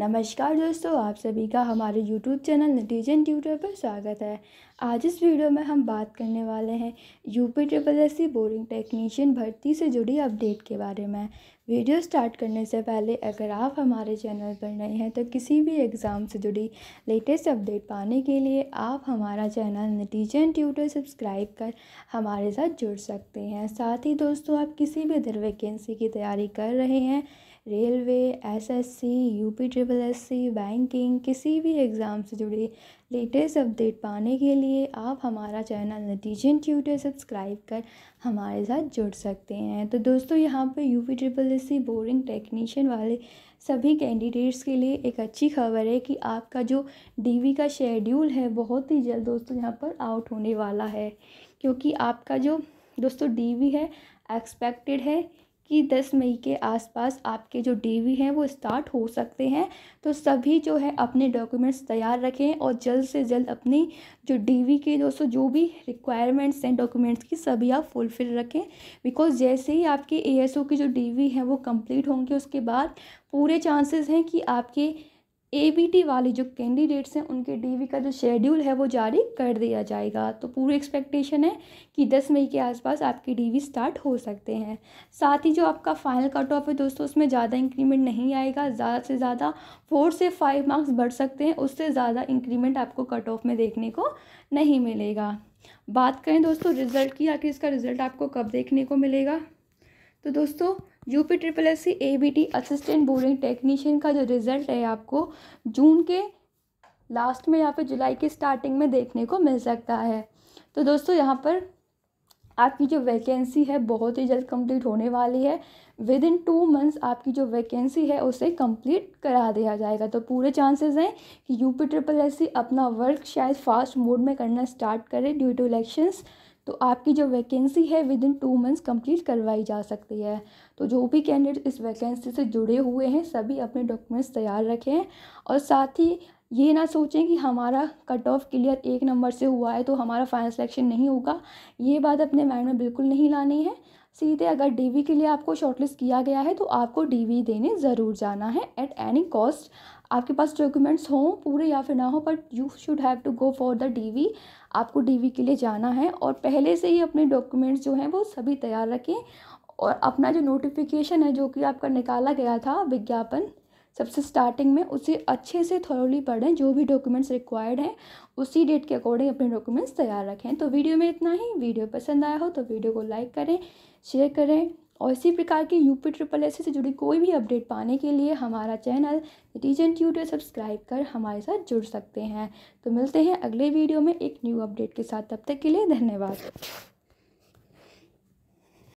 नमस्कार दोस्तों आप सभी का हमारे YouTube चैनल नतीजन ट्यूटर पर स्वागत है आज इस वीडियो में हम बात करने वाले हैं UP triple S C boring technician भर्ती से जुड़ी अपडेट के बारे में वीडियो स्टार्ट करने से पहले अगर आप हमारे चैनल पर नए हैं तो किसी भी एग्ज़ाम से जुड़ी लेटेस्ट अपडेट पाने के लिए आप हमारा चैनल नतीजन ट्यूटर सब्सक्राइब कर हमारे साथ जुड़ सकते हैं साथ ही दोस्तों आप किसी भी अदर वैकेंसी की तैयारी कर रहे हैं railway SSC UP triple S C banking किसी भी एग्ज़ाम से जुड़े लेटेस्ट अपडेट पाने के लिए आप हमारा चैनल नतीजन ट्यूटर सब्सक्राइब कर हमारे साथ जुड़ सकते हैं तो दोस्तों यहाँ पर UP triple S C boarding technician वाले सभी कैंडिडेट्स के लिए एक अच्छी खबर है कि आपका जो वी का शेड्यूल है बहुत ही जल्द दोस्तों यहाँ पर आउट होने वाला है क्योंकि आपका जो दोस्तों वी है एक्सपेक्टेड है कि 10 मई के आसपास आपके जो डेवी हैं वो स्टार्ट हो सकते हैं तो सभी जो है अपने डॉक्यूमेंट्स तैयार रखें और जल्द से जल्द अपनी जो डेवी के दोस्तों जो भी रिक्वायरमेंट्स हैं डॉक्यूमेंट्स की सभी आप फुलफिल रखें बिकॉज जैसे ही आपके एएसओ की जो डेवी है वो कंप्लीट होंगे उसके बाद पूरे चांसेस हैं कि आपके ए वाले जो कैंडिडेट्स हैं उनके डी का जो शेड्यूल है वो जारी कर दिया जाएगा तो पूरी एक्सपेक्टेशन है कि दस मई के आसपास आपके डी स्टार्ट हो सकते हैं साथ ही जो आपका फाइनल कट ऑफ है दोस्तों उसमें ज़्यादा इंक्रीमेंट नहीं आएगा ज़्यादा से ज़्यादा फोर से फाइव मार्क्स बढ़ सकते हैं उससे ज़्यादा इंक्रीमेंट आपको कट ऑफ में देखने को नहीं मिलेगा बात करें दोस्तों रिज़ल्ट की आखिर इसका रिज़ल्ट आपको कब देखने को मिलेगा तो दोस्तों U P triple S C A B T assistant boarding technician का जो रिज़ल्ट है आपको जून के लास्ट में या फिर जुलाई के स्टार्टिंग में देखने को मिल सकता है तो दोस्तों यहाँ पर आपकी जो वैकेंसी है बहुत ही जल्द कंप्लीट होने वाली है विद इन टू मंथ्स आपकी जो वैकेंसी है उसे कंप्लीट करा दिया जाएगा तो पूरे चांसेस हैं कि यूपी ट्रिपल एस अपना वर्क शायद फास्ट मोड में करना स्टार्ट करे ड्यू टू इलेक्शंस तो आपकी जो वैकेंसी है within two months complete करवाई जा सकती है तो जो भी कैंडिडेट इस वैकेंसी से जुड़े हुए हैं सभी अपने डॉक्यूमेंट्स तैयार रखें और साथ ही ये ना सोचें कि हमारा कट ऑफ क्लियर एक नंबर से हुआ है तो हमारा फाइनल सिलेक्शन नहीं होगा ये बात अपने माइंड में बिल्कुल नहीं लानी है सीधे अगर डीवी के लिए आपको शॉर्टलिस्ट किया गया है तो आपको डीवी देने ज़रूर जाना है एट एनी कॉस्ट आपके पास डॉक्यूमेंट्स हों पूरे या फिर ना हो but you should have to go for the DV आपको डीवी के लिए जाना है और पहले से ही अपने डॉक्यूमेंट्स जो हैं वो सभी तैयार रखें और अपना जो नोटिफिकेशन है जो कि आपका निकाला गया था विज्ञापन सबसे स्टार्टिंग में उसे अच्छे से थॉरली पढ़ें जो भी डॉक्यूमेंट्स रिक्वायर्ड हैं उसी डेट के अकॉर्डिंग अपने डॉक्यूमेंट्स तैयार रखें तो वीडियो में इतना ही वीडियो पसंद आया हो तो वीडियो को लाइक करें शेयर करें और इसी प्रकार के यूपी ट्रिपल एस से जुड़ी कोई भी अपडेट पाने के लिए हमारा चैनल टीजन ट्यूटर सब्सक्राइब कर हमारे साथ जुड़ सकते हैं तो मिलते हैं अगले वीडियो में एक न्यू अपडेट के साथ तब तक के लिए धन्यवाद